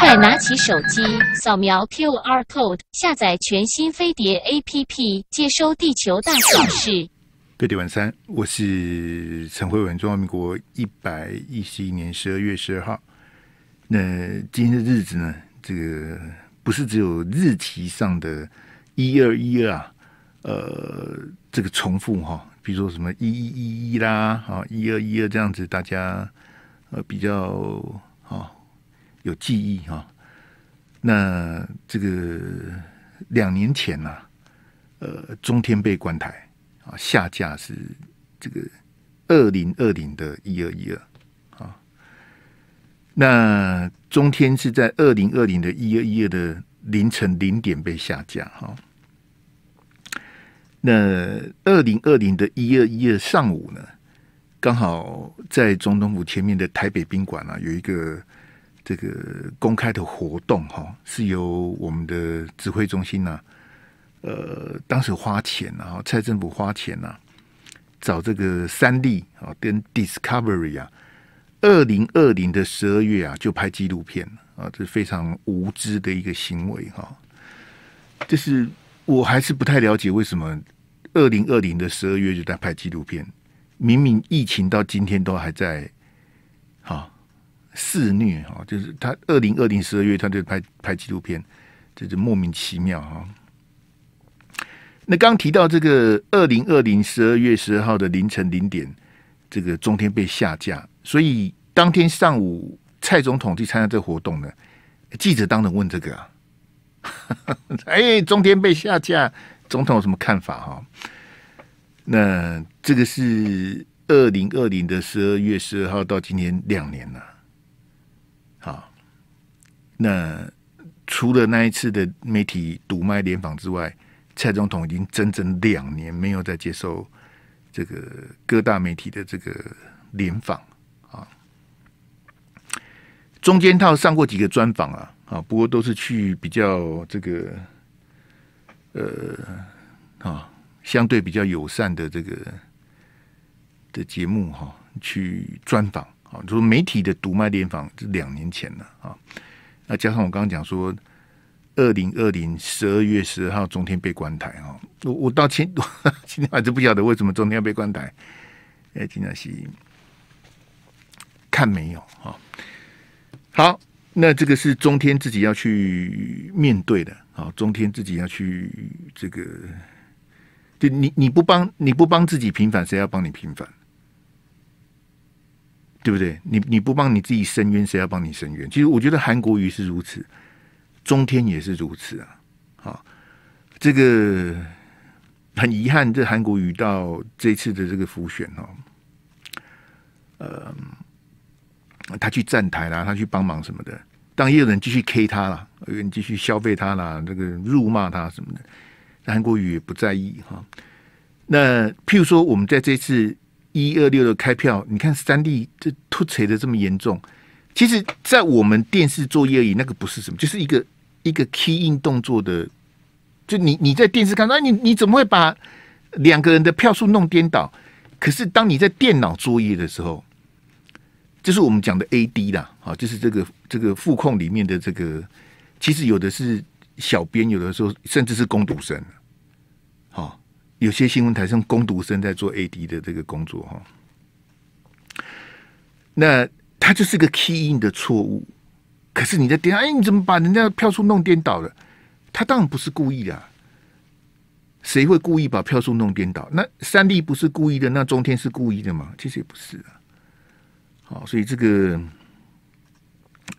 快拿起手机，扫描 QR code，下载全新飞碟 APP，接收地球大小事。飞碟晚三，我是陈慧文，中华民国一百一十一年十二月十二号。那今天的日子呢？这个不是只有日期上的一二一二啊，呃，这个重复哈，比如说什么一一一啦，啊一二一二这样子，大家呃比较。有记忆哈，那这个两年前呢，呃，中天被关台啊，下架是这个二零二零的一二一二啊，那中天是在二零二零的一二一二的凌晨零点被下架哈，那二零二零的一二一二上午呢，刚好在总统府前面的台北宾馆啊，有一个。这个公开的活动哈，是由我们的指挥中心呢，呃，当时花钱，然后蔡政府花钱啊，找这个三立啊，跟 Discovery 啊，二零二零的十二月啊，就拍纪录片啊，这是非常无知的一个行为哈。就是我还是不太了解，为什么二零二零的十二月就在拍纪录片？明明疫情到今天都还在，好。肆虐哈，就是他二零二零十二月，他就拍拍纪录片，这就莫名其妙哈。那刚提到这个二零二零十二月十二号的凌晨零点，这个中天被下架，所以当天上午蔡总统去参加这个活动呢，记者当然问这个啊，哎，中天被下架，总统有什么看法哈？那这个是二零二零的十二月十二号到今天两年了。那除了那一次的媒体堵麦联访之外，蔡总统已经整整两年没有再接受这个各大媒体的这个联访啊。中间套上过几个专访啊啊，不过都是去比较这个呃啊相对比较友善的这个的节目哈，去专访啊，就是媒体的堵卖联访这两年前了啊。那加上我刚刚讲说，二零二零十二月十二号，中天被关台啊！我我到今 今天反正不晓得为什么中天要被关台，哎，金老师看没有？哦？好，那这个是中天自己要去面对的，哦，中天自己要去这个，就你你不帮你不帮自己平反，谁要帮你平反？对不对？你你不帮你自己伸冤，谁要帮你伸冤？其实我觉得韩国瑜是如此，中天也是如此啊！好，这个很遗憾，这韩国瑜到这次的这个浮选哦，呃，他去站台啦，他去帮忙什么的，当也有人继续 K 他了，有人继续消费他啦，这个辱骂他什么的，韩国瑜也不在意哈。那譬如说，我们在这次。一二六的开票，你看三 D 这突锤的这么严重，其实，在我们电视作业而已，那个不是什么，就是一个一个 key in 动作的，就你你在电视看到，你你怎么会把两个人的票数弄颠倒？可是当你在电脑作业的时候，这是我们讲的 AD 啦，啊，就是这个这个副控里面的这个，其实有的是小编，有的时候甚至是攻读生。有些新闻台上攻读生在做 AD 的这个工作哈，那他就是个 key in 的错误。可是你在点，哎，你怎么把人家票数弄颠倒了？他当然不是故意的，谁会故意把票数弄颠倒？那三 D 不是故意的，那中天是故意的吗？其实也不是啊。好，所以这个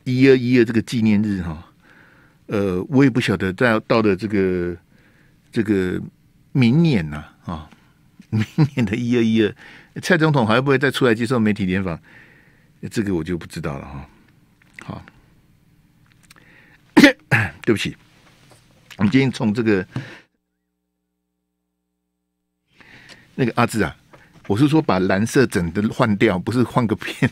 一二一二这个纪念日哈，呃，我也不晓得在到了这个这个。明年呐啊，明年的一二一二，蔡总统还会不会再出来接受媒体联访？这个我就不知道了哈。好，对不起，我们今天从这个那个阿志啊，我是说把蓝色整的换掉，不是换个片。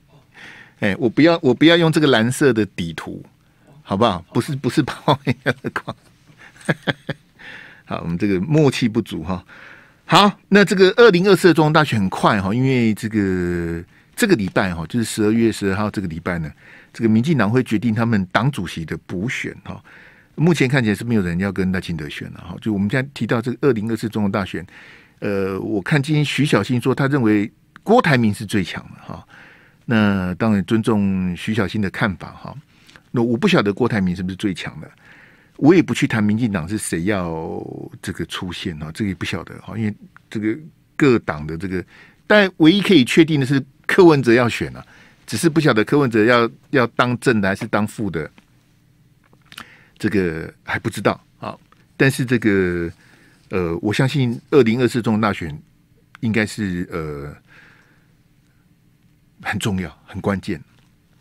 哎，我不要，我不要用这个蓝色的底图，好不好？不是，不是泡的光。好，我们这个默契不足哈。好，那这个二零二四的总大选很快哈，因为这个这个礼拜哈，就是十二月十二号这个礼拜呢，这个民进党会决定他们党主席的补选哈。目前看起来是没有人要跟赖清德选了哈。就我们现在提到这个二零二四中央大选，呃，我看今天徐小新说他认为郭台铭是最强的哈。那当然尊重徐小新的看法哈。那我不晓得郭台铭是不是最强的。我也不去谈民进党是谁要这个出现啊，这个也不晓得哈，因为这个各党的这个，但唯一可以确定的是柯文哲要选啊，只是不晓得柯文哲要要当正的还是当副的，这个还不知道啊。但是这个呃，我相信二零二四中大选应该是呃很重要、很关键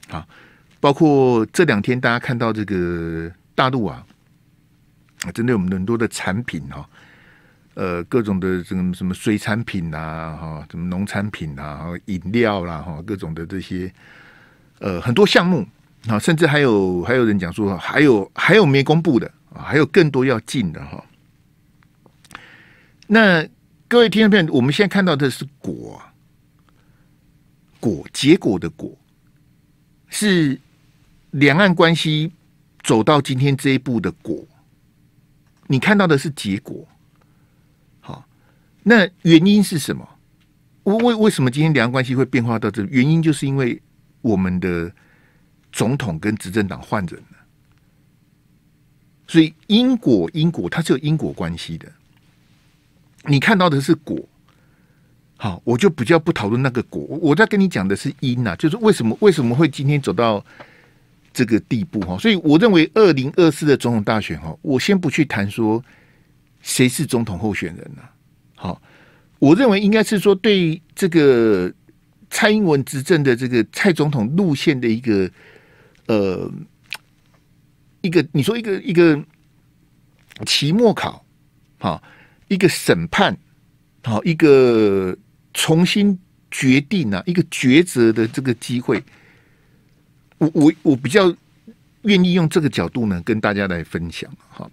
啊。包括这两天大家看到这个大陆啊。针对我们很多的产品哈，呃，各种的这个什么水产品啊哈，什么农产品啊，饮料啦哈，各种的这些，呃，很多项目啊，甚至还有还有人讲说，还有还有没公布的啊，还有更多要进的哈。那各位听众朋友，我们现在看到的是果，果，结果的果，是两岸关系走到今天这一步的果。你看到的是结果，好，那原因是什么？为为为什么今天两岸关系会变化到这？原因就是因为我们的总统跟执政党换人了，所以因果因果，它是有因果关系的。你看到的是果，好，我就比较不讨论那个果。我在跟你讲的是因啊，就是为什么为什么会今天走到。这个地步哈，所以我认为二零二四的总统大选哈，我先不去谈说谁是总统候选人呢？好，我认为应该是说对这个蔡英文执政的这个蔡总统路线的一个呃一个你说一个一个期末考啊，一个审判啊，一个重新决定啊，一个抉择的这个机会。我我我比较愿意用这个角度呢，跟大家来分享哈。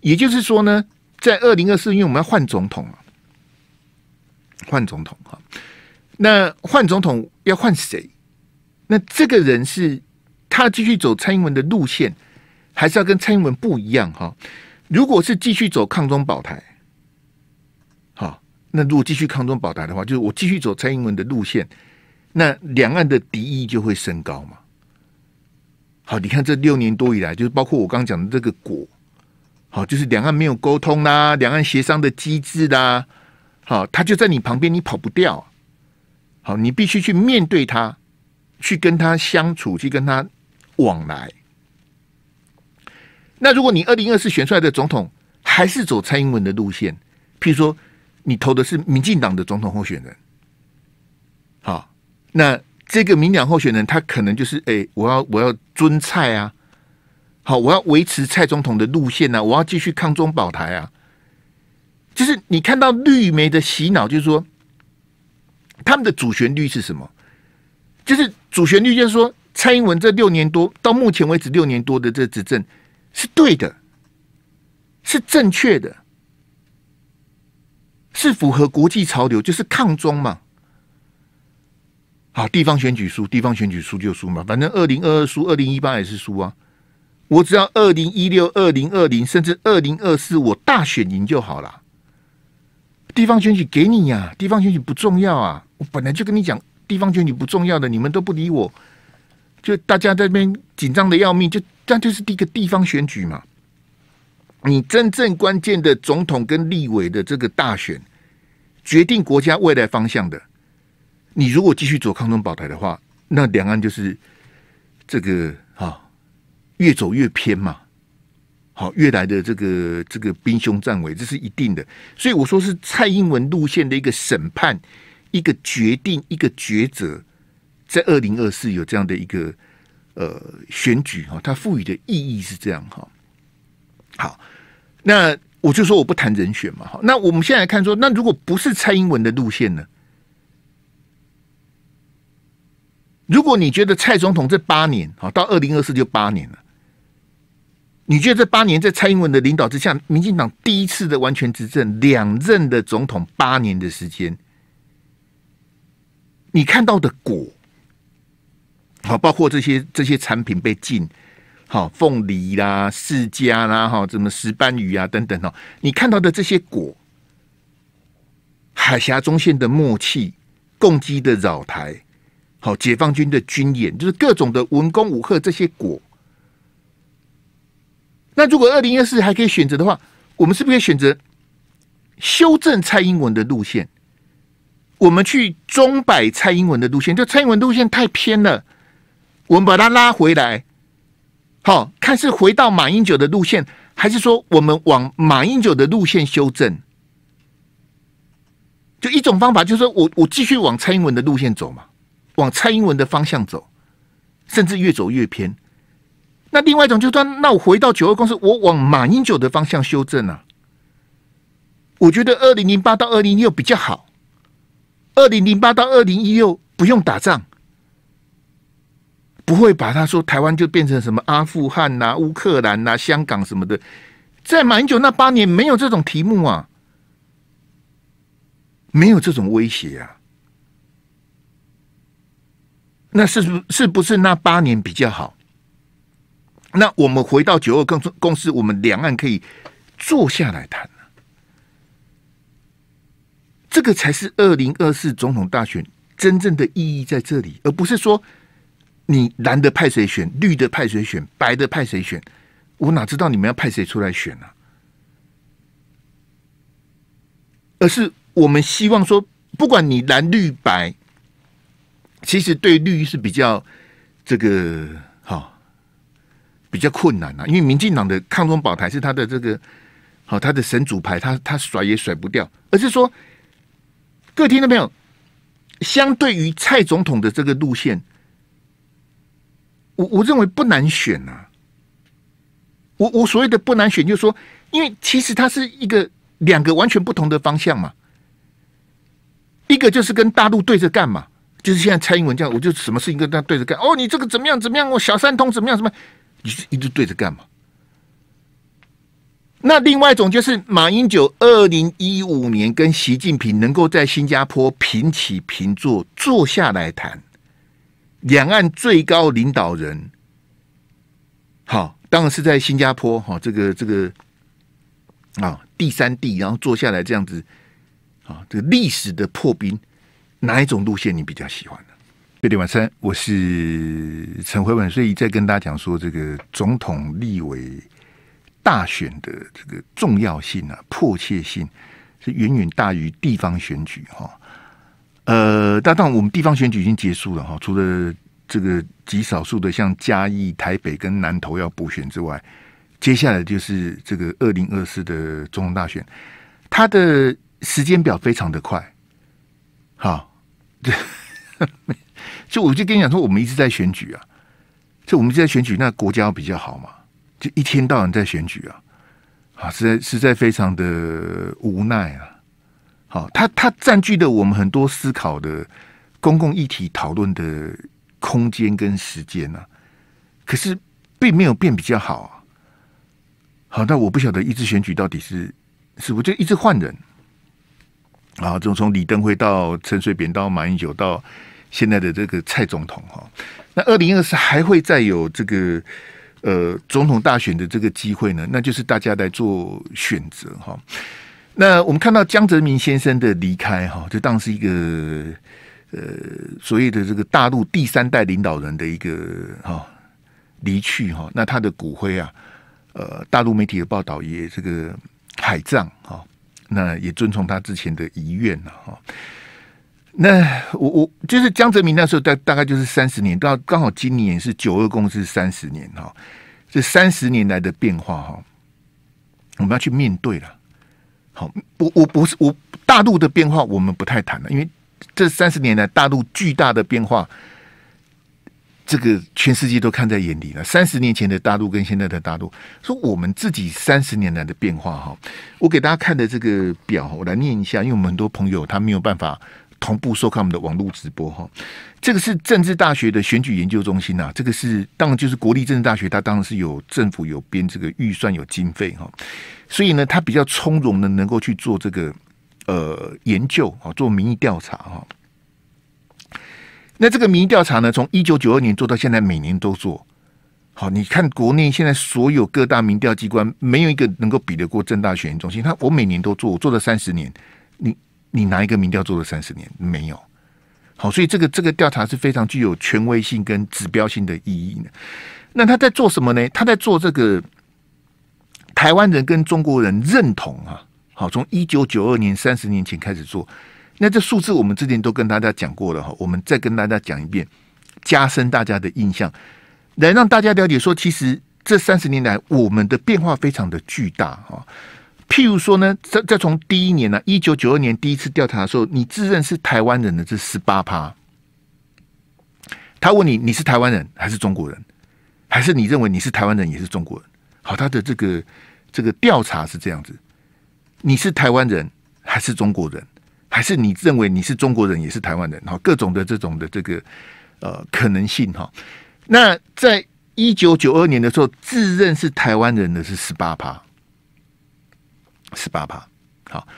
也就是说呢，在二零二四，因为我们要换总统啊，换总统哈。那换总统要换谁？那这个人是他继续走蔡英文的路线，还是要跟蔡英文不一样哈？如果是继续走抗中保台，好，那如果继续抗中保台的话，就是我继续走蔡英文的路线，那两岸的敌意就会升高嘛。好，你看这六年多以来，就是包括我刚刚讲的这个果，好，就是两岸没有沟通啦，两岸协商的机制啦，好，他就在你旁边，你跑不掉，好，你必须去面对他，去跟他相处，去跟他往来。那如果你二零二四选出来的总统还是走蔡英文的路线，譬如说你投的是民进党的总统候选人，好，那。这个民两候选人，他可能就是诶，我要我要尊蔡啊，好，我要维持蔡总统的路线呢，我要继续抗中保台啊，就是你看到绿媒的洗脑，就是说他们的主旋律是什么？就是主旋律就是说，蔡英文这六年多到目前为止六年多的这执政是对的，是正确的，是符合国际潮流，就是抗中嘛。好，地方选举输，地方选举输就输嘛，反正二零二二输，二零一八也是输啊。我只要二零一六、二零二零，甚至二零二四，我大选赢就好了。地方选举给你呀，地方选举不重要啊。我本来就跟你讲，地方选举不重要的，你们都不理我，就大家这边紧张的要命，就这就是第一个地方选举嘛。你真正关键的总统跟立委的这个大选，决定国家未来方向的。你如果继续走康中宝台的话，那两岸就是这个啊，越走越偏嘛，好越来的这个这个兵凶战危这是一定的，所以我说是蔡英文路线的一个审判、一个决定、一个抉择，在二零二四有这样的一个呃选举哈，它赋予的意义是这样哈。好，那我就说我不谈人选嘛哈，那我们现在来看说，那如果不是蔡英文的路线呢？如果你觉得蔡总统这八年，啊，到二零二四就八年了，你觉得这八年在蔡英文的领导之下，民进党第一次的完全执政，两任的总统八年的时间，你看到的果，好包括这些这些产品被禁，好凤梨啦、释迦啦、哈什么石斑鱼啊等等哦，你看到的这些果，海峡中线的默契，共济的扰台。好，解放军的军演就是各种的文攻武赫这些果。那如果二零二四还可以选择的话，我们是不是可以选择修正蔡英文的路线？我们去中摆蔡英文的路线，就蔡英文路线太偏了，我们把它拉回来。好看是回到马英九的路线，还是说我们往马英九的路线修正？就一种方法，就是说我我继续往蔡英文的路线走嘛。往蔡英文的方向走，甚至越走越偏。那另外一种就算，那我回到九二共识，我往马英九的方向修正啊。我觉得二零零八到二零一六比较好，二零零八到二零一六不用打仗，不会把他说台湾就变成什么阿富汗呐、乌克兰呐、香港什么的。在马英九那八年，没有这种题目啊，没有这种威胁啊。那是是是不是那八年比较好？那我们回到九二更公司，我们两岸可以坐下来谈这个才是二零二四总统大选真正的意义在这里，而不是说你蓝的派谁选，绿的派谁选，白的派谁选，我哪知道你们要派谁出来选呢？而是我们希望说，不管你蓝绿白。其实对绿是比较这个哈比较困难啊，因为民进党的抗中保台是他的这个好，他的神主牌，他他甩也甩不掉。而是说，各位听到没有？相对于蔡总统的这个路线，我我认为不难选啊。我我所谓的不难选，就是说，因为其实它是一个两个完全不同的方向嘛，一个就是跟大陆对着干嘛。就是现在，蔡英文这样，我就什么事情跟他对着干。哦，你这个怎么样？怎么样？我小三通怎么样？什么？你直一直对着干嘛？那另外一种就是马英九二零一五年跟习近平能够在新加坡平起平坐坐下来谈两岸最高领导人。好，当然是在新加坡哈，这个这个啊第三地，然后坐下来这样子啊，这个历史的破冰。哪一种路线你比较喜欢呢？六点晚餐，我是陈慧文，所以再跟大家讲说，这个总统、立委大选的这个重要性啊、迫切性，是远远大于地方选举哈。呃，但当然，我们地方选举已经结束了哈。除了这个极少数的像嘉义、台北跟南投要补选之外，接下来就是这个二零二四的总统大选，它的时间表非常的快，好。对，就我就跟你讲说，我们一直在选举啊，就我们一直在选举，那国家比较好嘛？就一天到晚在选举啊，好实在实在非常的无奈啊。好，他他占据了我们很多思考的公共议题讨论的空间跟时间啊，可是并没有变比较好啊。好，那我不晓得一直选举到底是是不就一直换人。然后就从李登辉到陈水扁到马英九到现在的这个蔡总统哈，那二零二四还会再有这个呃总统大选的这个机会呢？那就是大家来做选择哈。那我们看到江泽民先生的离开哈，就当是一个呃所谓的这个大陆第三代领导人的一个哈离去哈。那他的骨灰啊，呃，大陆媒体的报道也这个海葬哈。那也遵从他之前的遗愿了哈。那我我就是江泽民那时候大大概就是三十年，到刚好今年是九二共识三十年哈。这三十年来的变化哈，我们要去面对了。好，我我不是我大陆的变化，我们不太谈了，因为这三十年来大陆巨大的变化。这个全世界都看在眼里了。三十年前的大陆跟现在的大陆，说我们自己三十年来的变化哈，我给大家看的这个表，我来念一下，因为我们很多朋友他没有办法同步收看我们的网络直播哈。这个是政治大学的选举研究中心呐，这个是当然就是国立政治大学，它当然是有政府有编这个预算有经费哈，所以呢，它比较从容的能够去做这个呃研究啊，做民意调查哈。那这个民调查呢从一九九二年做到现在，每年都做。好，你看国内现在所有各大民调机关，没有一个能够比得过正大选研中心。他我每年都做，我做了三十年。你你拿一个民调做了三十年，没有。好，所以这个这个调查是非常具有权威性跟指标性的意义呢。那他在做什么呢？他在做这个台湾人跟中国人认同啊。好，从一九九二年三十年前开始做。那这数字我们之前都跟大家讲过了哈，我们再跟大家讲一遍，加深大家的印象，来让大家了解说，其实这三十年来我们的变化非常的巨大哈。譬如说呢，再再从第一年呢，一九九二年第一次调查的时候，你自认是台湾人的这十八趴，他问你你是台湾人还是中国人，还是你认为你是台湾人也是中国人？好，他的这个这个调查是这样子，你是台湾人还是中国人？还是你认为你是中国人，也是台湾人哈？各种的这种的这个呃可能性哈。那在一九九二年的时候，自认是台湾人的是十八趴，十八趴好。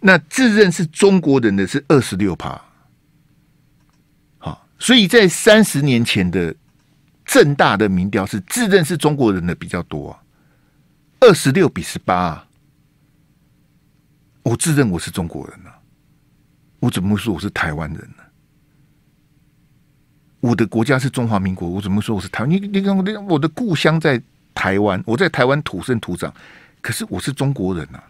那自认是中国人的是二十六趴，好。所以在三十年前的正大的民调是自认是中国人的比较多，二十六比十八。我自认我是中国人呢。我怎么会说我是台湾人呢？我的国家是中华民国，我怎么说我是台？你你看我的故乡在台湾，我在台湾土生土长，可是我是中国人啊。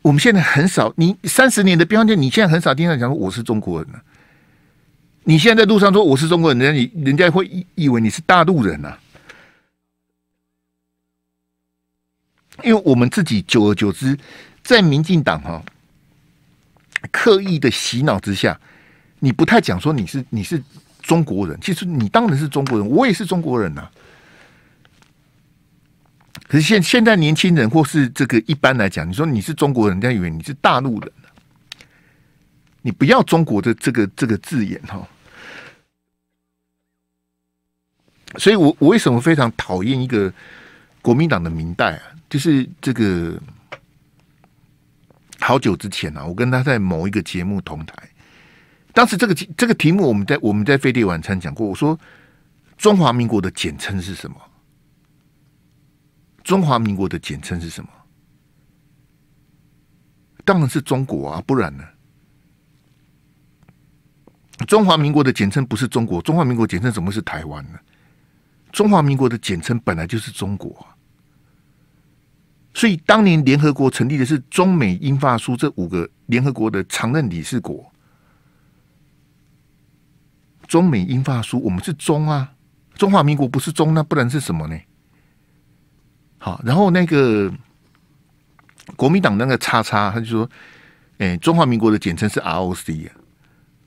我们现在很少你三十年的标签，你现在很少听到讲我是中国人了。你现在路上说我是中国人，人家人家会以为你是大陆人呐。因为我们自己久而久之，在民进党哈。刻意的洗脑之下，你不太讲说你是你是中国人。其实你当然是中国人，我也是中国人呐。可是现现在年轻人或是这个一般来讲，你说你是中国人，人家以为你是大陆人你不要中国的这个这个字眼哈。所以我我为什么非常讨厌一个国民党的明代啊？就是这个。好久之前啊，我跟他在某一个节目同台。当时这个这个题目，我们在我们在飞碟晚餐讲过。我说，中华民国的简称是什么？中华民国的简称是什么？当然是中国啊，不然呢？中华民国的简称不是中国，中华民国简称怎么是台湾呢？中华民国的简称本来就是中国。所以当年联合国成立的是中美英法苏这五个联合国的常任理事国。中美英法苏，我们是中啊，中华民国不是中，那不然是什么呢？好，然后那个国民党那个叉叉，他就说：“哎，中华民国的简称是 ROC 啊。”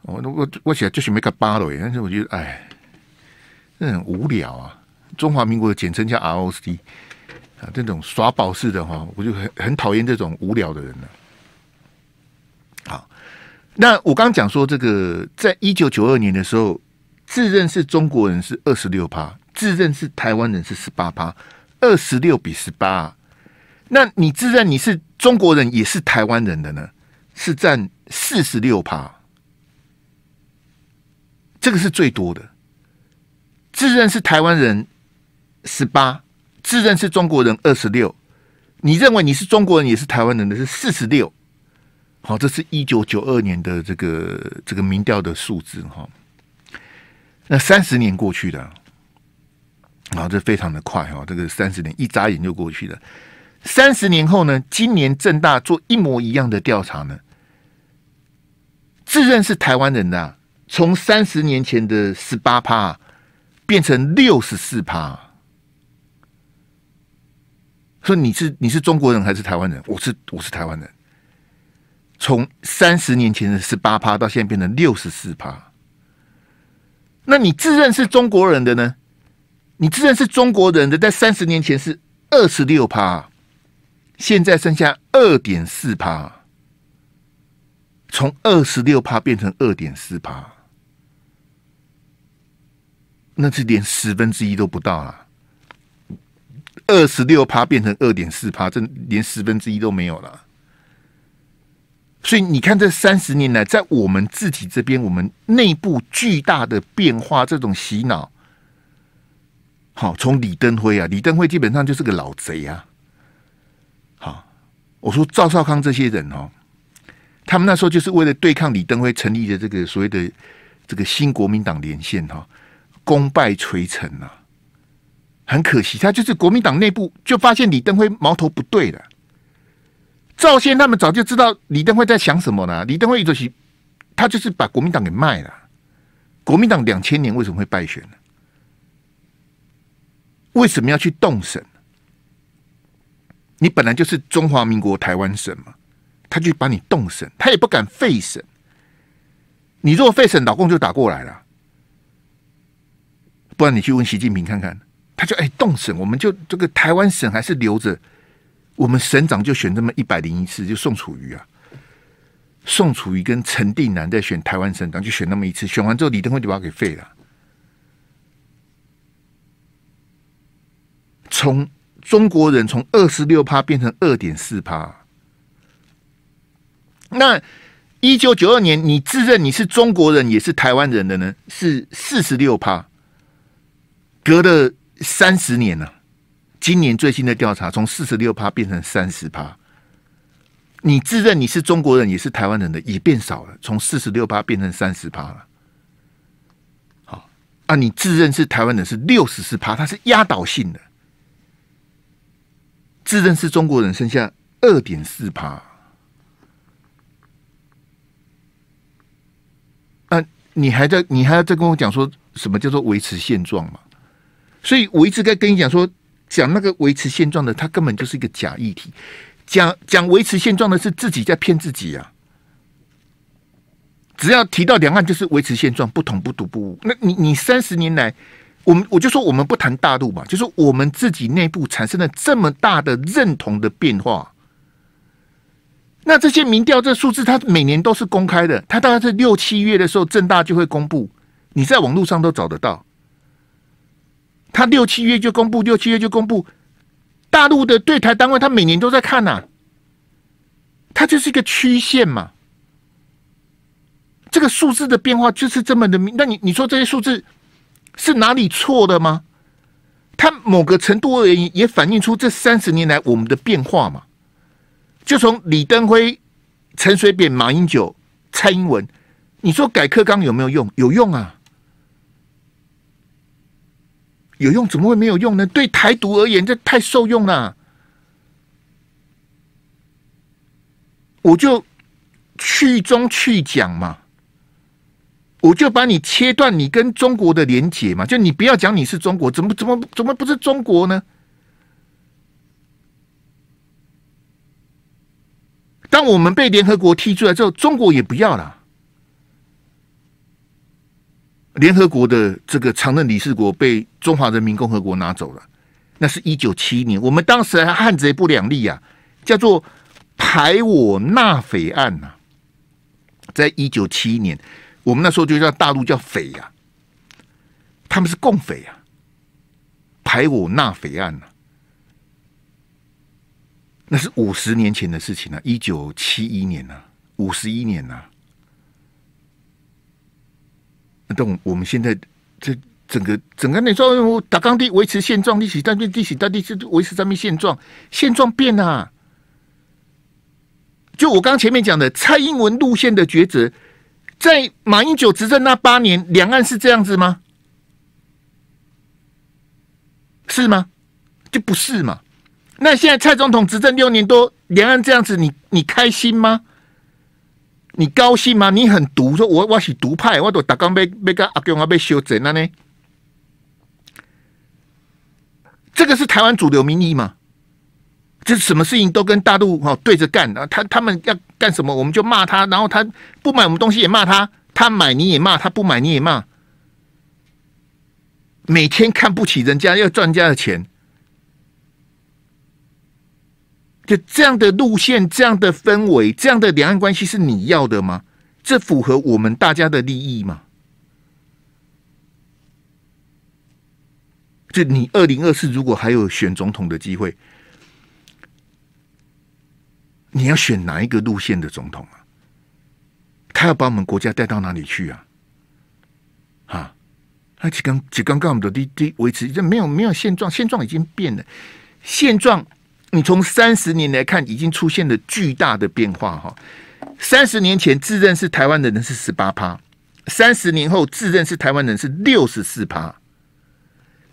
我我我起来就选那个巴雷，但是我觉得哎，很无聊啊，中华民国的简称叫 ROC。啊，这种耍宝似的哈，我就很很讨厌这种无聊的人了。好，那我刚讲说，这个在一九九二年的时候，自认是中国人是二十六趴，自认是台湾人是十八趴，二十六比十八，那你自认你是中国人也是台湾人的呢，是占四十六趴，这个是最多的。自认是台湾人十八。自认是中国人二十六，你认为你是中国人也是台湾人的是四十六，好，这是一九九二年的这个这个民调的数字哈。那三十年过去的，然后这非常的快哈，这个三十年一眨眼就过去了。三十年后呢，今年正大做一模一样的调查呢，自认是台湾人的，从三十年前的十八趴变成六十四趴。说你是你是中国人还是台湾人？我是我是台湾人。从三十年前的十八趴到现在变成六十四趴，那你自认是中国人？的呢？你自认是中国人？的在三十年前是二十六趴，现在剩下二点四趴，从二十六趴变成二点四趴，那是连十分之一都不到了。二十六趴变成二点四趴，这连十分之一都没有了。所以你看，这三十年来，在我们自己这边，我们内部巨大的变化，这种洗脑，好，从李登辉啊，李登辉基本上就是个老贼啊。好，我说赵少康这些人哦，他们那时候就是为了对抗李登辉成立的这个所谓的这个新国民党连线哈，功败垂成呐。很可惜，他就是国民党内部就发现李登辉矛头不对了。赵先他们早就知道李登辉在想什么呢？李登辉一主席，他就是把国民党给卖了。国民党两千年为什么会败选呢？为什么要去动省？你本来就是中华民国台湾省嘛，他就把你动省，他也不敢废省。你如果废省，老共就打过来了。不然你去问习近平看看。他就哎，动省我们就这个台湾省还是留着，我们省长就选这么一百零一次，就宋楚瑜啊，宋楚瑜跟陈定南在选台湾省长，就选那么一次，选完之后李登辉就把他给废了。从中国人从二十六趴变成二点四趴，那一九九二年你自认你是中国人也是台湾人的呢，是四十六趴，隔了。三十年了，今年最新的调查从四十六趴变成三十趴。你自认你是中国人，也是台湾人的，也变少了，从四十六趴变成三十趴了。好，啊，你自认是台湾人是六十四趴，它是压倒性的。自认是中国人剩下二点四趴。啊，你还在，你还要再跟我讲说什么叫做维持现状吗？所以我一直在跟你讲说，讲那个维持现状的，它根本就是一个假议题。讲讲维持现状的是自己在骗自己啊！只要提到两岸，就是维持现状，不统不独不武。那你你三十年来，我们我就说我们不谈大陆嘛，就是我们自己内部产生了这么大的认同的变化。那这些民调这数字，它每年都是公开的，它大概是六七月的时候，正大就会公布，你在网络上都找得到。他六七月就公布，六七月就公布，大陆的对台单位，他每年都在看呐。他就是一个曲线嘛，这个数字的变化就是这么的明。那你你说这些数字是哪里错的吗？它某个程度而言，也反映出这三十年来我们的变化嘛。就从李登辉、陈水扁、马英九、蔡英文，你说改课纲有没有用？有用啊。有用怎么会没有用呢？对台独而言，这太受用了。我就去中去讲嘛，我就把你切断你跟中国的连结嘛，就你不要讲你是中国，怎么怎么怎么不是中国呢？当我们被联合国踢出来之后，中国也不要了。联合国的这个常任理事国被中华人民共和国拿走了，那是一九七一年。我们当时还汉贼不两立啊，叫做排我纳匪案呐。在一九七一年，我们那时候就叫大陆叫匪呀，他们是共匪呀，排我纳匪案呐，那是五十年前的事情了，一九七一年呐，五十一年呐。那我们现在这整个整个你说打钢地维持现状，历史占变历史大地是维持占变现状，现状变啊！就我刚前面讲的蔡英文路线的抉择，在马英九执政那八年，两岸是这样子吗？是吗？就不是嘛！那现在蔡总统执政六年多，两岸这样子，你你开心吗？你高兴吗？你很毒，说我我是毒派，我都打纲被被个阿公阿被修正了呢。这个是台湾主流民意嘛？就是什么事情都跟大陆哈对着干啊！他他们要干什么，我们就骂他；然后他不买我们东西也骂他，他买你也骂，他不买你也骂。每天看不起人家，要赚家的钱。这样的路线、这样的氛围、这样的两岸关系是你要的吗？这符合我们大家的利益吗？就你二零二四如果还有选总统的机会，你要选哪一个路线的总统啊？他要把我们国家带到哪里去啊？啊，而且刚、只刚刚我们的滴滴维持，这没有、没有现状，现状已经变了，现状。你从三十年来看，已经出现了巨大的变化哈。三十年前自认是台湾的人是十八趴，三十年后自认是台湾人是六十四趴。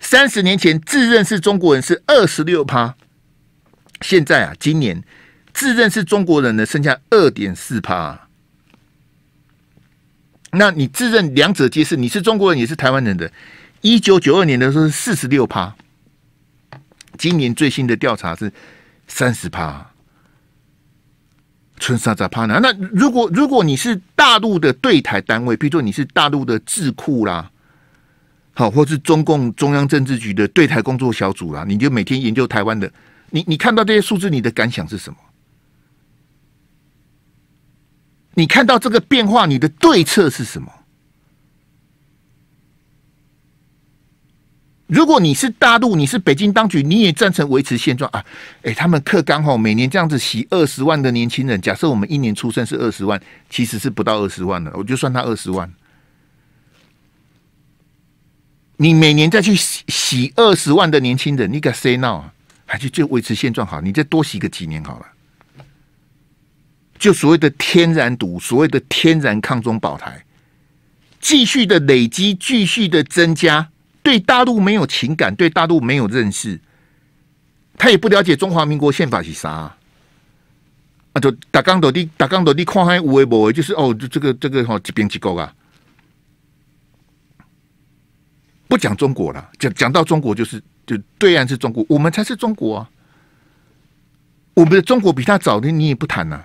三十年前自认是中国人是二十六趴，现在啊，今年自认是中国人的剩下二点四趴。那你自认两者皆是，你是中国人也是台湾人的，一九九二年的时候是四十六趴。今年最新的调查是三十趴，春沙咋趴呢？那如果如果你是大陆的对台单位，譬如说你是大陆的智库啦，好，或是中共中央政治局的对台工作小组啦，你就每天研究台湾的，你你看到这些数字，你的感想是什么？你看到这个变化，你的对策是什么？如果你是大陆，你是北京当局，你也赞成维持现状啊？哎，他们克刚吼，每年这样子洗二十万的年轻人。假设我们一年出生是二十万，其实是不到二十万的，我就算他二十万，你每年再去洗洗二十万的年轻人，你给 no 啊？还是就维持现状好？你再多洗个几年好了。就所谓的天然毒，所谓的天然抗中保台，继续的累积，继续的增加。对大陆没有情感，对大陆没有认识，他也不了解中华民国宪法是啥啊？就打钢斗地，打钢斗地看海无为波，就是哦，就这个这个哈，这边机构啊，不讲中国了，讲讲到中国就是就对岸是中国，我们才是中国啊！我们的中国比他早的，你也不谈呐。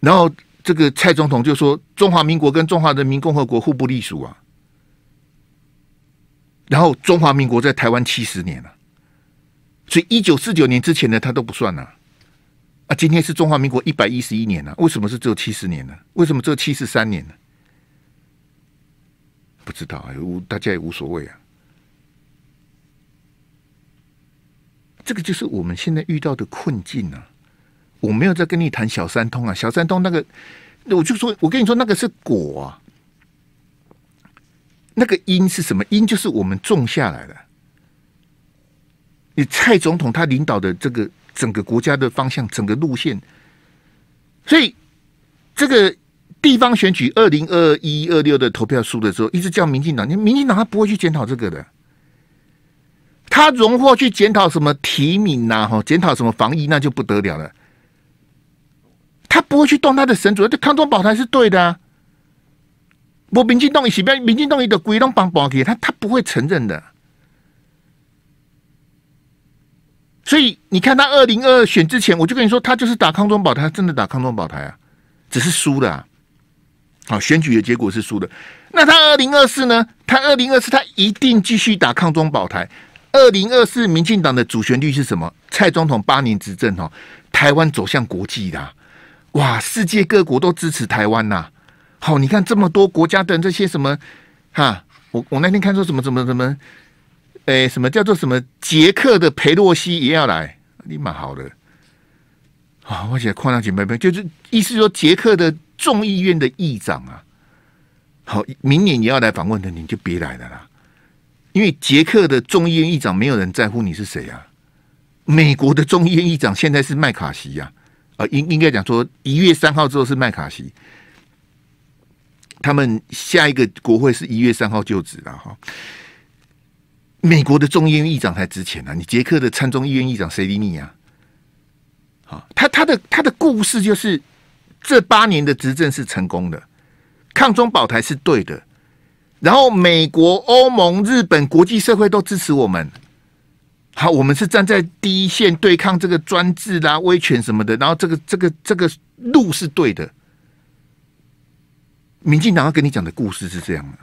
然后这个蔡总统就说：“中华民国跟中华人民共和国互不隶属啊。”然后中华民国在台湾七十年了，所以一九四九年之前呢，他都不算呐，啊，今天是中华民国一百一十一年了，为什么是只有七十年呢？为什么只有七十三年呢？不知道啊，大家也无所谓啊，这个就是我们现在遇到的困境啊。我没有在跟你谈小三通啊，小三通那个，我就说我跟你说那个是果啊。那个因是什么？因就是我们种下来的。你蔡总统他领导的这个整个国家的方向，整个路线。所以这个地方选举二零二一二六的投票数的时候，一直叫民进党。你民进党他不会去检讨这个的，他荣获去检讨什么提名呐？哈，检讨什么防疫那就不得了了。他不会去动他的神主，这康庄宝台是对的。不，民进党一起不要，民进党一个鬼都帮不起来，他他不会承认的。所以你看，他二零二选之前，我就跟你说，他就是打抗中保，他真的打抗中保台啊，只是输的。好，选举的结果是输的。那他二零二四呢？他二零二四，他一定继续打抗中保台。二零二四，民进党的主旋律是什么？蔡总统八年执政哦，台湾走向国际的，哇，世界各国都支持台湾呐。好，你看这么多国家的这些什么，哈，我我那天看说什么什么什么，哎，什么叫做什么？捷克的佩洛西也要来，你蛮好的，啊，我写夸张姐妹们，就是意思说捷克的众议院的议长啊，好，明年你要来访问的你就别来了啦，因为捷克的众议院议长没有人在乎你是谁啊，美国的众议院议长现在是麦卡锡呀，啊，应应该讲说一月三号之后是麦卡锡。他们下一个国会是一月三号就职了哈。美国的众议院议长才值钱呢，你捷克的参众议院议长谁理你啊？好，他他的他的故事就是这八年的执政是成功的，抗中保台是对的，然后美国、欧盟、日本、国际社会都支持我们，好，我们是站在第一线对抗这个专制啦、威权什么的，然后这个这个这个路是对的。民进党要跟你讲的故事是这样的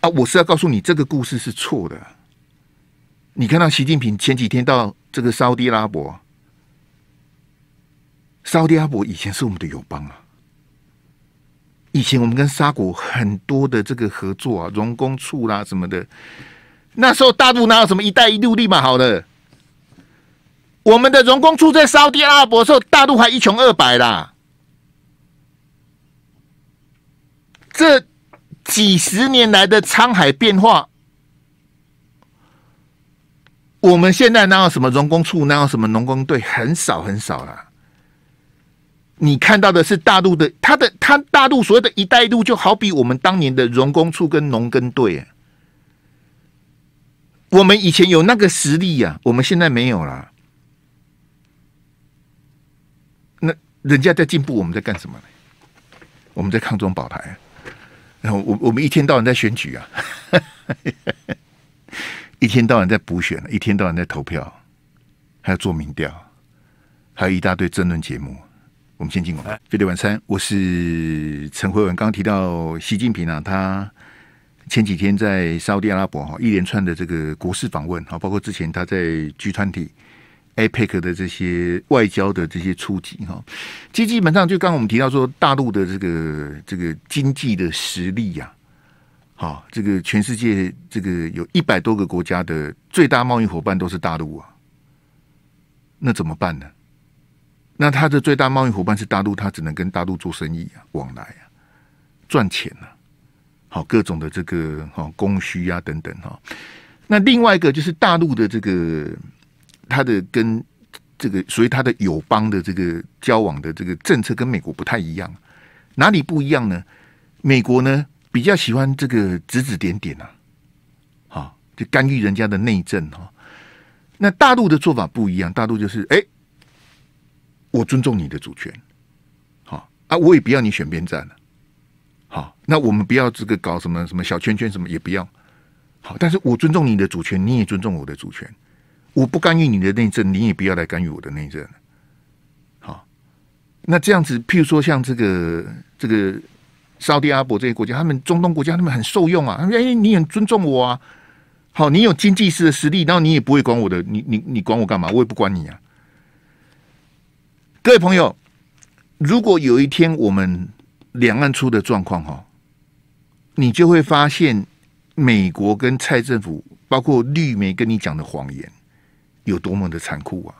啊，我是要告诉你这个故事是错的。你看到习近平前几天到这个沙阿拉伯，沙阿拉伯以前是我们的友邦啊，以前我们跟沙国很多的这个合作啊，荣工处啦什么的。那时候大陆哪有什么“一带一路”立马好的？我们的荣工处在沙阿拉伯时候，大陆还一穷二白啦。这几十年来的沧海变化，我们现在那有什么农工处，那有什么农工队，很少很少了。你看到的是大陆的，他的他大陆所谓的一带路，就好比我们当年的人工处跟农耕队。我们以前有那个实力呀，我们现在没有了。那人家在进步，我们在干什么呢？我们在抗中保台。然后我我们一天到晚在选举啊，一天到晚在补选，一天到晚在投票，还要做民调，还有一大堆争论节目。我们先进广告，飞点晚餐。我是陈慧文。刚提到习近平啊，他前几天在沙地阿拉伯哈一连串的这个国事访问啊，包括之前他在聚团体。APEC 的这些外交的这些触及哈，基基本上就刚刚我们提到说，大陆的这个这个经济的实力呀，好，这个全世界这个有一百多个国家的最大贸易伙伴都是大陆啊，那怎么办呢？那他的最大贸易伙伴是大陆，他只能跟大陆做生意啊，往来啊，赚钱啊，好各种的这个好供需啊等等哈。那另外一个就是大陆的这个。他的跟这个，所以他的友邦的这个交往的这个政策跟美国不太一样，哪里不一样呢？美国呢比较喜欢这个指指点点啊，好就干预人家的内政哈。那大陆的做法不一样，大陆就是哎，我尊重你的主权，好啊，我也不要你选边站了，好，那我们不要这个搞什么什么小圈圈，什么也不要，好，但是我尊重你的主权，你也尊重我的主权。我不干预你的内政，你也不要来干预我的内政。好，那这样子，譬如说像这个这个沙特阿伯这些国家，他们中东国家他们很受用啊。哎，你很尊重我啊。好，你有经济师的实力，然后你也不会管我的，你你你管我干嘛？我也不管你啊。各位朋友，如果有一天我们两岸出的状况哈，你就会发现美国跟蔡政府包括绿媒跟你讲的谎言。有多么的残酷啊！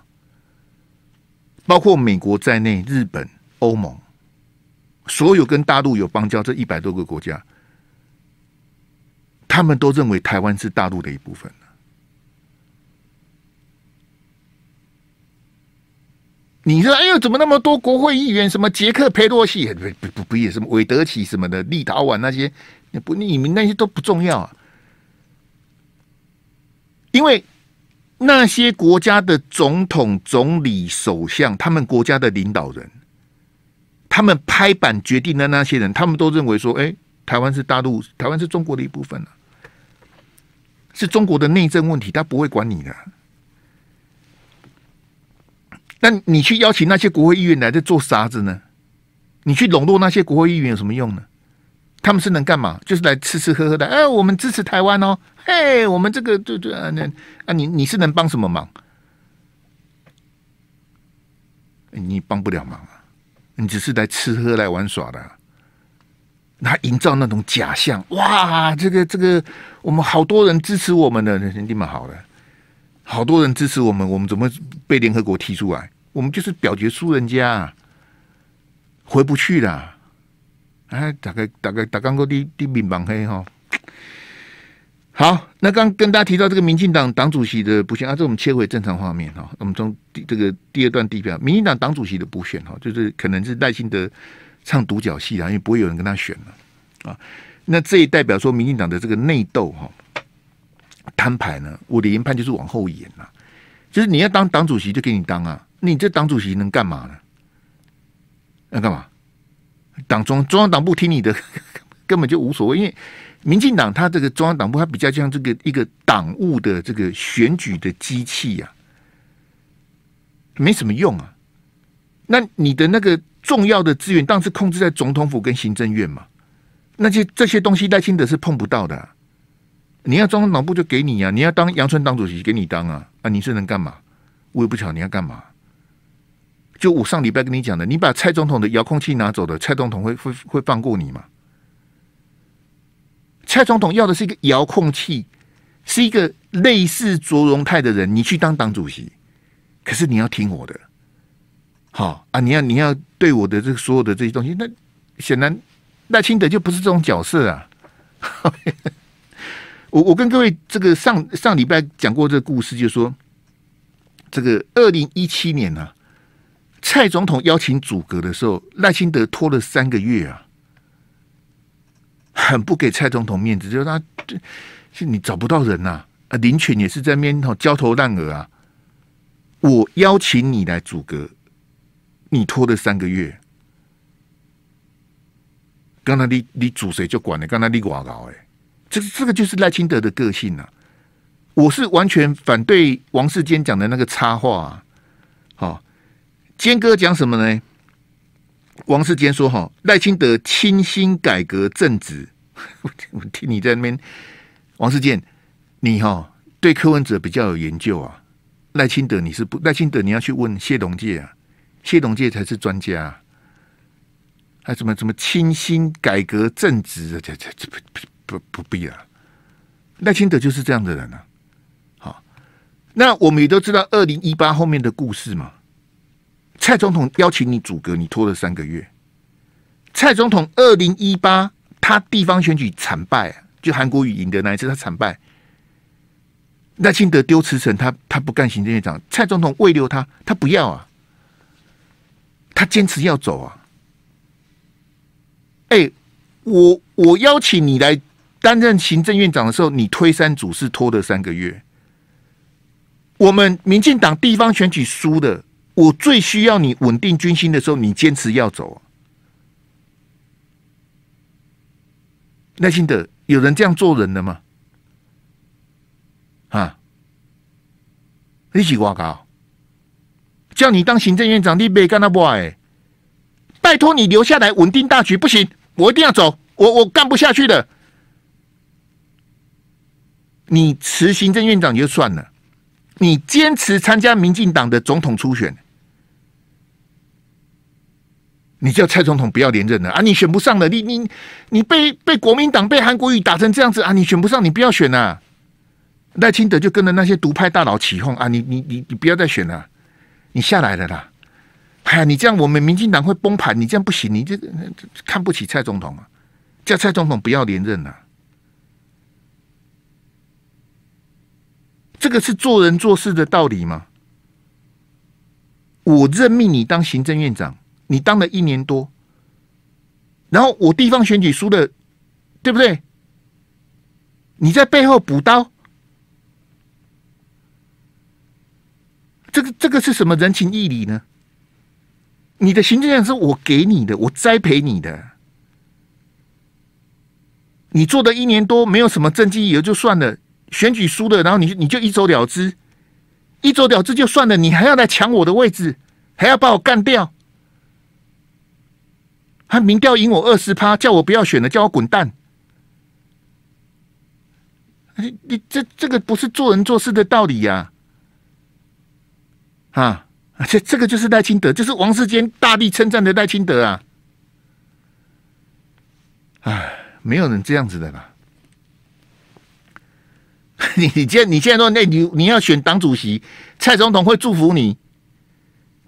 包括美国在内，日本、欧盟，所有跟大陆有邦交这一百多个国家，他们都认为台湾是大陆的一部分你说，哎呦，怎么那么多国会议员？什么杰克佩洛西，不不不不，什么韦德奇什么的，立陶宛那些，不你们那些都不重要啊，因为。那些国家的总统、总理、首相，他们国家的领导人，他们拍板决定的那些人，他们都认为说：“哎，台湾是大陆，台湾是中国的一部分是中国的内政问题，他不会管你的。”那你去邀请那些国会议员来，在做啥子呢？你去笼络那些国会议员有什么用呢？他们是能干嘛？就是来吃吃喝喝的。哎，我们支持台湾哦。嘿，我们这个对对啊，那啊，你你是能帮什么忙？你帮不了忙啊，你只是来吃喝、来玩耍的。那营造那种假象，哇，这个这个，我们好多人支持我们的兄弟们，好了，好多人支持我们，我们怎么被联合国踢出来？我们就是表决输人家，回不去了。哎，大概大概大钢钩低低饼绑黑哈，好，那刚跟大家提到这个民进党党主席的补选啊，这我们切回正常画面哈，我们从第这个第二段地表，民进党党主席的补选哈，就是可能是耐心的唱独角戏啊，因为不会有人跟他选了啊，那这也代表说民进党的这个内斗哈，摊牌呢，我的研判就是往后延啊。就是你要当党主席就给你当啊，你这党主席能干嘛呢？要干嘛？党中央中央党部听你的 根本就无所谓，因为民进党他这个中央党部，他比较像这个一个党务的这个选举的机器呀，没什么用啊。那你的那个重要的资源，当时控制在总统府跟行政院嘛，那些这些东西戴清的是碰不到的。你要中央党部就给你呀，你要当阳春党主席给你当啊啊，你是能干嘛？我也不晓得你要干嘛？就我上礼拜跟你讲的，你把蔡总统的遥控器拿走了，蔡总统会会会放过你吗？蔡总统要的是一个遥控器，是一个类似卓荣泰的人，你去当党主席，可是你要听我的，好啊，你要你要对我的这个所有的这些东西，那显然赖清德就不是这种角色啊。我我跟各位这个上上礼拜讲过这个故事，就说这个二零一七年呢。蔡总统邀请阻隔的时候，赖清德拖了三个月啊，很不给蔡总统面子，就是他，是你找不到人呐，啊，林权也是在面头焦头烂额啊。我邀请你来阻隔，你拖了三个月，刚才你你阻谁就管你，刚才你寡搞哎，这这个就是赖清德的个性呐。我是完全反对王世坚讲的那个插话，好。坚哥讲什么呢？王世坚说：“哈，赖清德清新改革正直。”我我听你在那边，王世坚，你哈对柯文哲比较有研究啊。赖清德你是不赖清德，你要去问谢龙介啊，谢龙介才是专家啊。还什么什么清新改革正直，这这不不不必啊。赖清德就是这样的人啊。好，那我们也都知道二零一八后面的故事嘛。蔡总统邀请你组阁，你拖了三个月。蔡总统二零一八他地方选举惨败，就韩国瑜赢得那一次他惨败，赖清德丢辞呈，他他不干行政院长。蔡总统未留他，他不要啊，他坚持要走啊。哎，我我邀请你来担任行政院长的时候，你推三阻四拖了三个月。我们民进党地方选举输的。我最需要你稳定军心的时候，你坚持要走，耐心的，有人这样做人的吗？啊，你几瓜搞，叫你当行政院长你没干不坏，拜托你留下来稳定大局，不行，我一定要走，我我干不下去的。你辞行政院长就算了，你坚持参加民进党的总统初选。你叫蔡总统不要连任了啊！你选不上了，你你你被被国民党被韩国瑜打成这样子啊！你选不上，你不要选了。赖清德就跟着那些独派大佬起哄啊！你你你你不要再选了，你下来了啦！哎，你这样我们民进党会崩盘，你这样不行，你这个看不起蔡总统啊！叫蔡总统不要连任了，这个是做人做事的道理吗？我任命你当行政院长。你当了一年多，然后我地方选举输了，对不对？你在背后补刀，这个这个是什么人情义理呢？你的行政院是我给你的，我栽培你的，你做的一年多没有什么政绩，也就算了。选举输了，然后你你就一走了之，一走了之就算了，你还要来抢我的位置，还要把我干掉。他民调赢我二十趴，叫我不要选了，叫我滚蛋。你你这这个不是做人做事的道理呀！啊，这这个就是赖清德，就是王世坚大力称赞的赖清德啊！唉，没有人这样子的啦。你你现你现在说，那你你要选党主席，蔡总统会祝福你。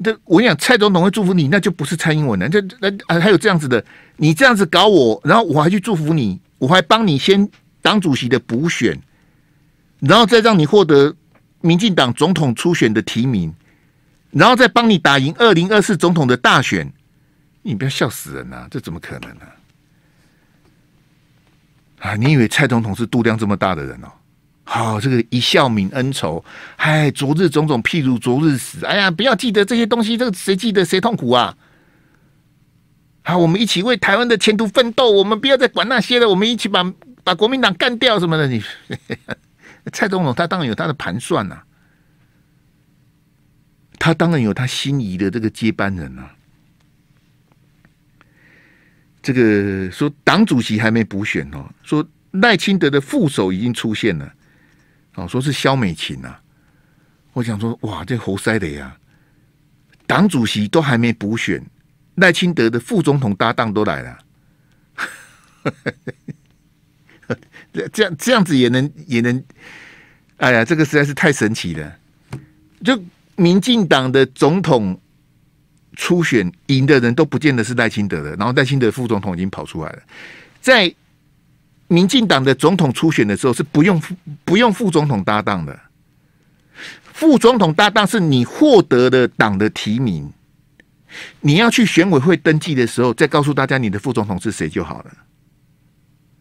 这我讲蔡总统会祝福你，那就不是蔡英文了。这、这、啊，还有这样子的，你这样子搞我，然后我还去祝福你，我还帮你先党主席的补选，然后再让你获得民进党总统初选的提名，然后再帮你打赢二零二四总统的大选，你不要笑死人呐！这怎么可能呢？啊，你以为蔡总统是度量这么大的人哦？好，这个一笑泯恩仇。唉，昨日种种，譬如昨日死。哎呀，不要记得这些东西，这个谁记得谁痛苦啊！好，我们一起为台湾的前途奋斗。我们不要再管那些了。我们一起把把国民党干掉什么的。你 蔡总统他当然有他的盘算呐，他当然有他心仪的这个接班人呐。这个说党主席还没补选哦，说赖清德的副手已经出现了。我说是肖美琴啊！我想说，哇，这猴塞的呀！党主席都还没补选，赖清德的副总统搭档都来了，这这样这样子也能也能，哎呀，这个实在是太神奇了！就民进党的总统初选赢的人都不见得是赖清德的，然后赖清德副总统已经跑出来了，在。民进党的总统初选的时候是不用不用副总统搭档的，副总统搭档是你获得的党的提名，你要去选委会登记的时候再告诉大家你的副总统是谁就好了，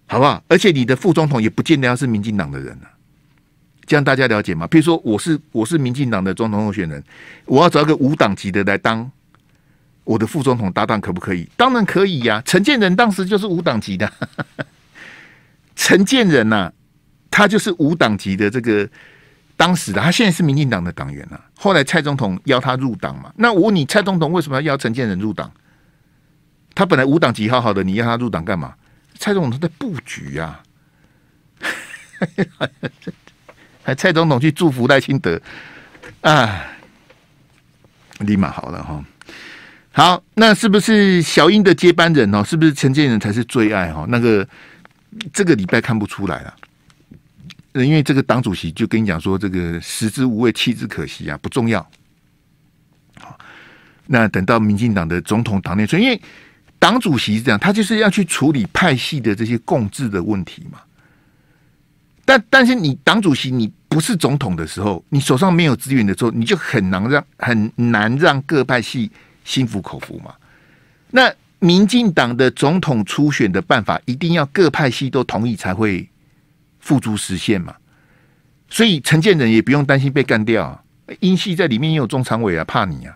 好不好？而且你的副总统也不见得要是民进党的人啊，这样大家了解吗？比如说我是我是民进党的总统候选人，我要找一个无党籍的来当我的副总统搭档，可不可以？当然可以呀，陈建仁当时就是无党籍的。陈建仁呐，他就是无党籍的这个当时的他，现在是民进党的党员啊。后来蔡总统邀他入党嘛？那我问你蔡总统为什么要邀陈建仁入党？他本来无党籍好好的，你要他入党干嘛？蔡总统在布局啊！还蔡总统去祝福赖清德啊，立马好了哈。好，那是不是小英的接班人哦？是不是陈建人才是最爱哦？那个。这个礼拜看不出来了，因为这个党主席就跟你讲说，这个食之无味，弃之可惜啊，不重要。好，那等到民进党的总统党内说，因为党主席是这样，他就是要去处理派系的这些共治的问题嘛。但但是你党主席你不是总统的时候，你手上没有资源的时候，你就很难让很难让各派系心服口服嘛。那。民进党的总统初选的办法，一定要各派系都同意才会付诸实现嘛？所以陈建仁也不用担心被干掉，啊，英系在里面也有中常委啊，怕你啊，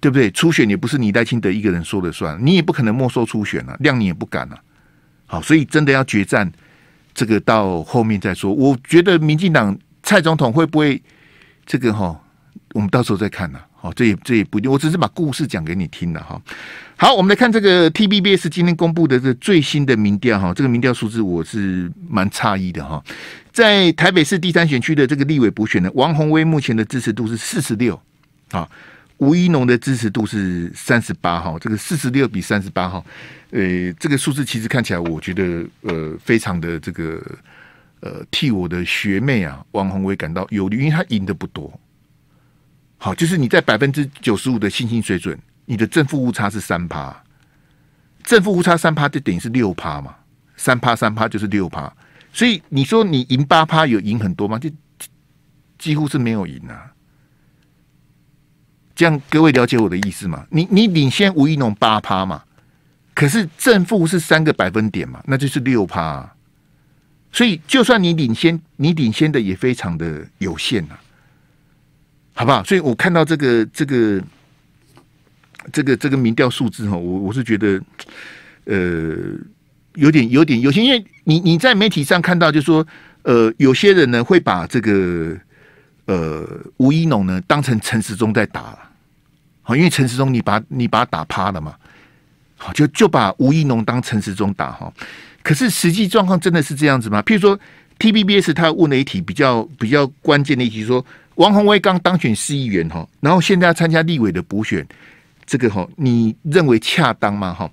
对不对？初选也不是你戴钦德一个人说了算，你也不可能没收初选啊，谅你也不敢啊。好，所以真的要决战，这个到后面再说。我觉得民进党蔡总统会不会这个哈，我们到时候再看呐。哦，这也这也不一定，我只是把故事讲给你听了哈。好，我们来看这个 T B B S 今天公布的这最新的民调哈，这个民调数字我是蛮诧异的哈。在台北市第三选区的这个立委补选呢，王宏威目前的支持度是四十六啊，吴一农的支持度是三十八哈，这个四十六比三十八哈，呃，这个数字其实看起来我觉得呃非常的这个呃替我的学妹啊王宏威感到有利，因为他赢的不多。好，就是你在百分之九十五的信心水准，你的正负误差是三趴，正负误差三趴就等于是六趴嘛，三趴三趴就是六趴，所以你说你赢八趴有赢很多吗？就几乎是没有赢啊！这样各位了解我的意思吗？你你领先吴一农八趴嘛，可是正负是三个百分点嘛，那就是六趴，所以就算你领先，你领先的也非常的有限呐。好不好？所以我看到这个这个这个这个民调数字哈，我我是觉得呃有点有点有些，因为你你在媒体上看到就说呃有些人呢会把这个呃吴一农呢当成陈时中在打了，好，因为陈时中你把你把他打趴了嘛，好就就把吴一农当陈时中打哈，可是实际状况真的是这样子吗？譬如说 T B B S 他问了一题比较比较关键的一题说。王宏威刚当选市议员哈，然后现在参加立委的补选，这个哈，你认为恰当吗？哈，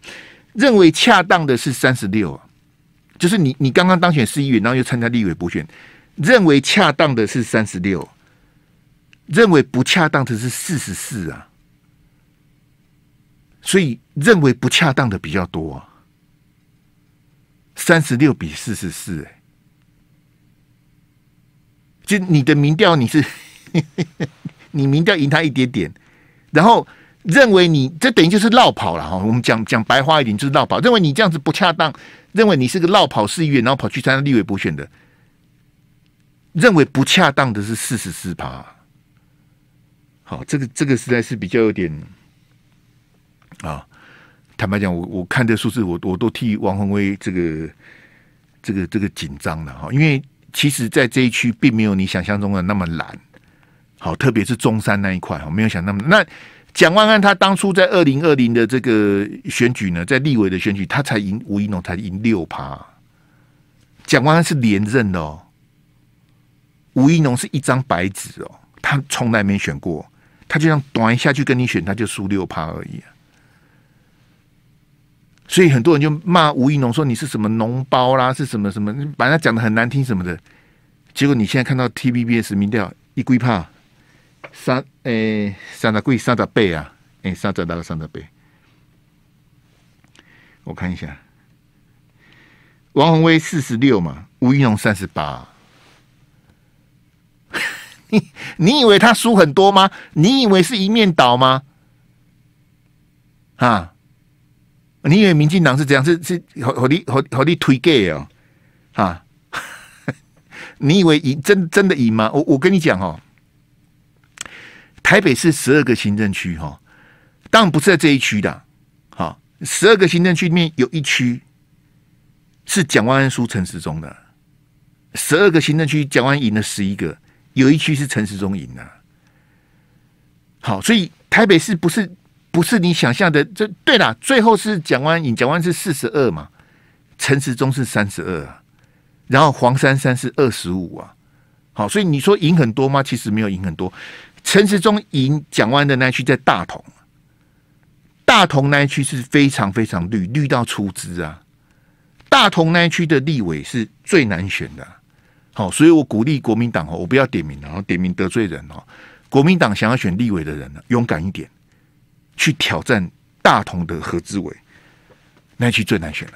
认为恰当的是三十六啊，就是你你刚刚当选市议员，然后又参加立委补选，认为恰当的是三十六，认为不恰当的是四十四啊，所以认为不恰当的比较多啊，三十六比四十四，就你的民调你是。你民调赢他一点点，然后认为你这等于就是绕跑了哈。我们讲讲白话一点，就是绕跑。认为你这样子不恰当，认为你是个绕跑议员，然后跑去参加立委补选的，认为不恰当的是四十四趴。好，这个这个实在是比较有点啊。坦白讲，我我看这数字，我我都替王宏威这个这个这个紧张了哈。因为其实，在这一区，并没有你想象中的那么难。好，特别是中山那一块，我没有想那么那蒋万安他当初在二零二零的这个选举呢，在立委的选举，他才赢吴一农，才赢六趴。蒋万安是连任哦，吴一农是一张白纸哦，他从来没选过，他就像短一下去跟你选，他就输六趴而已。所以很多人就骂吴一农说你是什么脓包啦，是什么什么，把他讲的很难听什么的。结果你现在看到 T V B S 民调一龟趴。三诶，三十贵三十八啊！诶，三十多个，三十八。我看一下，王宏威四十六嘛，吴一龙三十八。你你以为他输很多吗？你以为是一面倒吗？啊！你以为民进党是这样是是好好你好好你推 gay 啊！你以为赢真真的赢吗？我我跟你讲哦。台北市十二个行政区哈，当然不是在这一区的。好，十二个行政区里面有一区是蒋万安输陈时中的。十二个行政区，蒋万安赢了十一个，有一区是陈时中赢的。好，所以台北市不是不是你想象的。这对了，最后是蒋万安赢，蒋万安是四十二嘛，陈时中是三十二，然后黄珊珊是二十五啊。好，所以你说赢很多吗？其实没有赢很多。陈时中赢，讲万的那区在大同，大同那一区是非常非常绿，绿到出汁啊！大同那一区的立委是最难选的，好，所以我鼓励国民党哦，我不要点名，然后点名得罪人哦。国民党想要选立委的人呢，勇敢一点，去挑战大同的何志伟，那区最难选了。